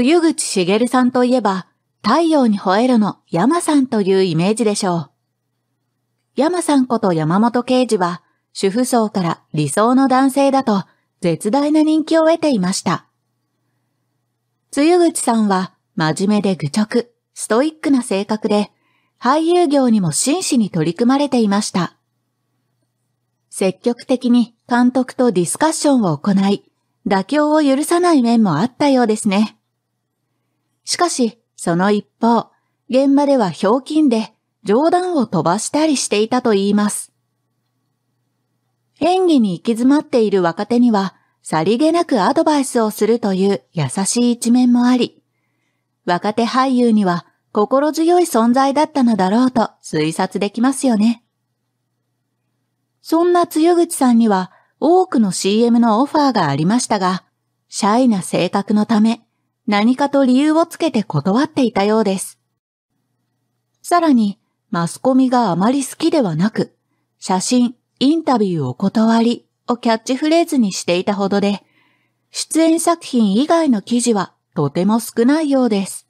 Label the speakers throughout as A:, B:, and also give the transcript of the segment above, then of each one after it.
A: 露口茂さんといえば、太陽に吠えるの山さんというイメージでしょう。山さんこと山本刑事は、主婦層から理想の男性だと絶大な人気を得ていました。露口さんは真面目で愚直、ストイックな性格で、俳優業にも真摯に取り組まれていました。積極的に監督とディスカッションを行い、妥協を許さない面もあったようですね。しかし、その一方、現場では表金で冗談を飛ばしたりしていたと言います。演技に行き詰まっている若手には、さりげなくアドバイスをするという優しい一面もあり、若手俳優には心強い存在だったのだろうと推察できますよね。そんな露口さんには多くの CM のオファーがありましたが、シャイな性格のため、何かと理由をつけて断っていたようです。さらに、マスコミがあまり好きではなく、写真、インタビューお断りをキャッチフレーズにしていたほどで、出演作品以外の記事はとても少ないようです。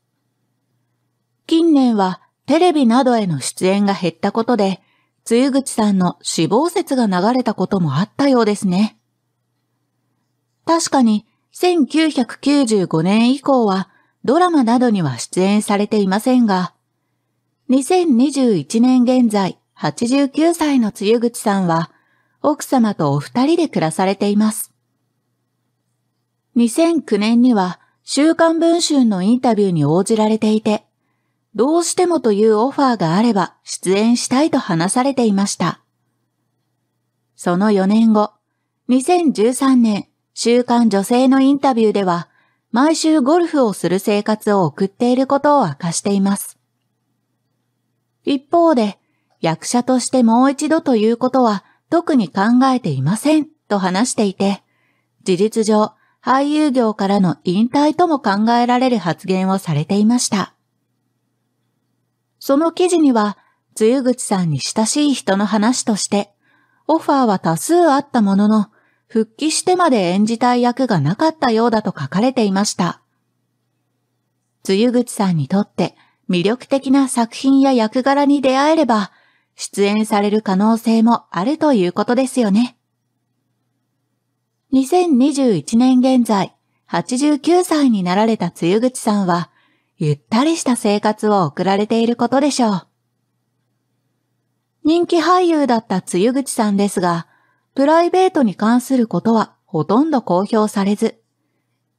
A: 近年はテレビなどへの出演が減ったことで、露口さんの死亡説が流れたこともあったようですね。確かに1995年以降はドラマなどには出演されていませんが、2021年現在89歳の露口さんは奥様とお二人で暮らされています。2009年には週刊文春のインタビューに応じられていて、どうしてもというオファーがあれば出演したいと話されていました。その4年後、2013年週刊女性のインタビューでは、毎週ゴルフをする生活を送っていることを明かしています。一方で、役者としてもう一度ということは特に考えていませんと話していて、事実上、俳優業からの引退とも考えられる発言をされていました。その記事には、露口さんに親しい人の話として、オファーは多数あったものの、復帰してまで演じたい役がなかったようだと書かれていました。つゆぐちさんにとって魅力的な作品や役柄に出会えれば、出演される可能性もあるということですよね。2021年現在、89歳になられたつゆぐちさんは、ゆったりした生活を送られていることでしょう。人気俳優だったつゆぐちさんですが、プライベートに関することはほとんど公表されず、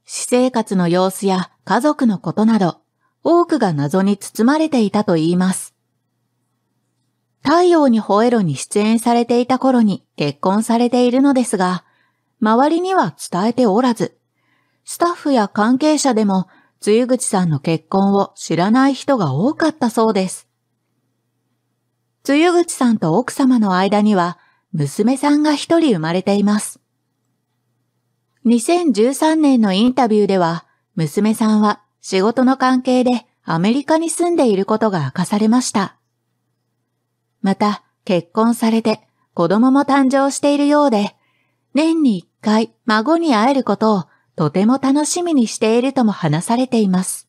A: 私生活の様子や家族のことなど、多くが謎に包まれていたと言います。太陽に吠えろに出演されていた頃に結婚されているのですが、周りには伝えておらず、スタッフや関係者でも、露口さんの結婚を知らない人が多かったそうです。露口さんと奥様の間には、娘さんが一人生まれています。2013年のインタビューでは、娘さんは仕事の関係でアメリカに住んでいることが明かされました。また、結婚されて子供も誕生しているようで、年に一回孫に会えることをとても楽しみにしているとも話されています。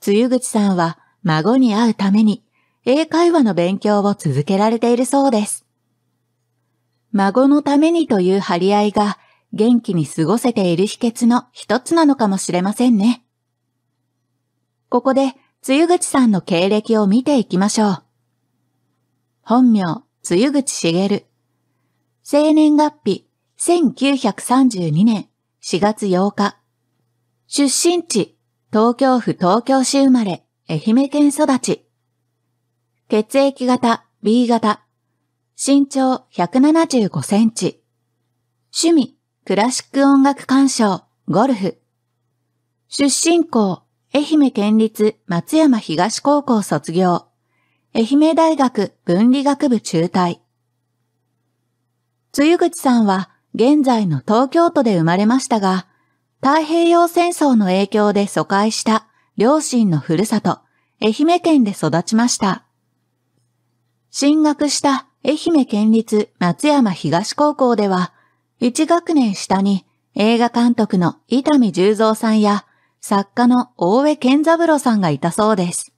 A: つゆぐちさんは孫に会うために英会話の勉強を続けられているそうです。孫のためにという張り合いが元気に過ごせている秘訣の一つなのかもしれませんね。ここで、つゆぐちさんの経歴を見ていきましょう。本名、つゆぐちしげる。生年月日、1932年4月8日。出身地、東京府東京市生まれ、愛媛県育ち。血液型 B 型、身長175センチ。趣味、クラシック音楽鑑賞、ゴルフ。出身校、愛媛県立松山東高校卒業。愛媛大学文理学部中退。つゆぐちさんは現在の東京都で生まれましたが、太平洋戦争の影響で疎開した両親のふるさと、愛媛県で育ちました。進学した愛媛県立松山東高校では、1学年下に映画監督の伊丹十三さんや作家の大江健三郎さんがいたそうです。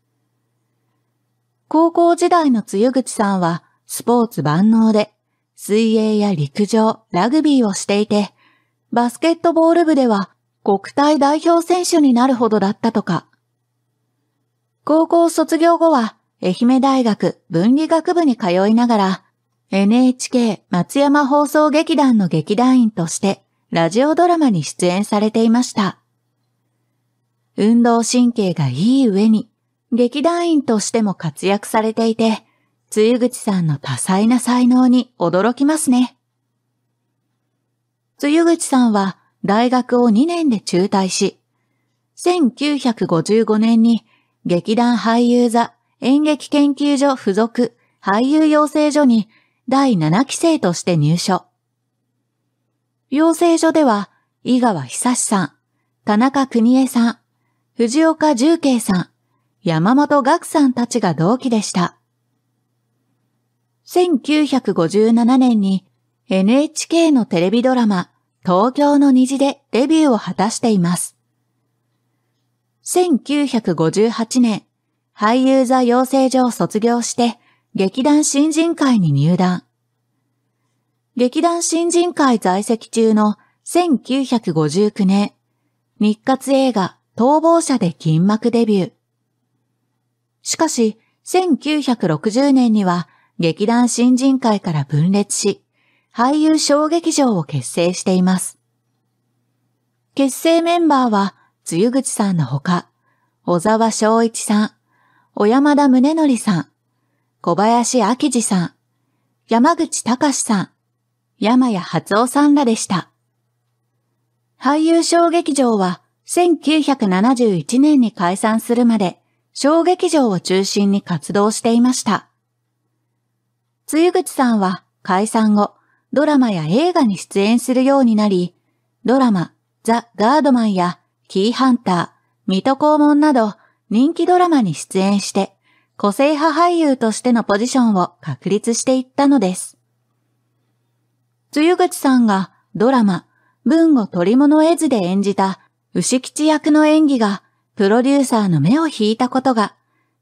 A: 高校時代の露口さんはスポーツ万能で、水泳や陸上、ラグビーをしていて、バスケットボール部では国体代表選手になるほどだったとか。高校卒業後は愛媛大学文理学部に通いながら、NHK 松山放送劇団の劇団員として、ラジオドラマに出演されていました。運動神経がいい上に、劇団員としても活躍されていて、露口さんの多彩な才能に驚きますね。露口さんは大学を2年で中退し、1955年に劇団俳優座演劇研究所附属俳優養成所に第7期生として入所。養成所では、井川久志さん、田中邦衛さん、藤岡重慶さん、山本岳さんたちが同期でした。1957年に NHK のテレビドラマ東京の虹でデビューを果たしています。1958年、俳優座養成所を卒業して、劇団新人会に入団。劇団新人会在籍中の1959年、日活映画逃亡者で金幕デビュー。しかし、1960年には劇団新人会から分裂し、俳優小劇場を結成しています。結成メンバーは、露口さんのほか、小沢昭一さん、小山田宗則さん、小林明治さん、山口隆さん、山谷初夫さんらでした。俳優小劇場は1971年に解散するまで小劇場を中心に活動していました。つゆぐちさんは解散後、ドラマや映画に出演するようになり、ドラマ、ザ・ガードマンやキーハンター、水戸黄門など人気ドラマに出演して、個性派俳優としてのポジションを確立していったのです。つゆ口さんがドラマ、文語取り物絵図で演じた牛吉役の演技がプロデューサーの目を引いたことが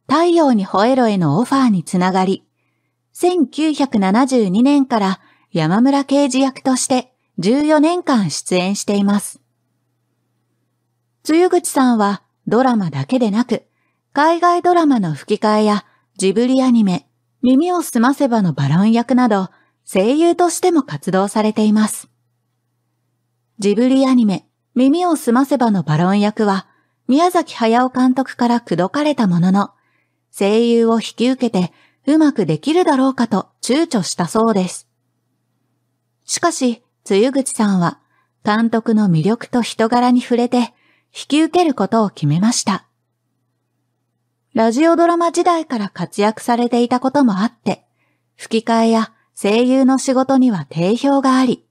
A: 太陽に吠えろへのオファーにつながり、1972年から山村刑事役として14年間出演しています。つゆぐちさんはドラマだけでなく、海外ドラマの吹き替えやジブリアニメ、耳をすませばのバロン役など、声優としても活動されています。ジブリアニメ、耳をすませばのバロン役は、宮崎駿監督から口説かれたものの、声優を引き受けてうまくできるだろうかと躊躇したそうです。しかし、露口さんは、監督の魅力と人柄に触れて、引き受けることを決めました。ラジオドラマ時代から活躍されていたこともあって、吹き替えや声優の仕事には定評があり、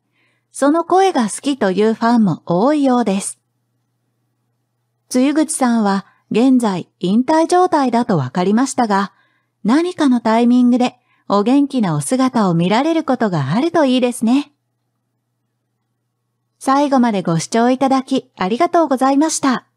A: その声が好きというファンも多いようです。つゆぐちさんは現在引退状態だとわかりましたが、何かのタイミングでお元気なお姿を見られることがあるといいですね。最後までご視聴いただきありがとうございました。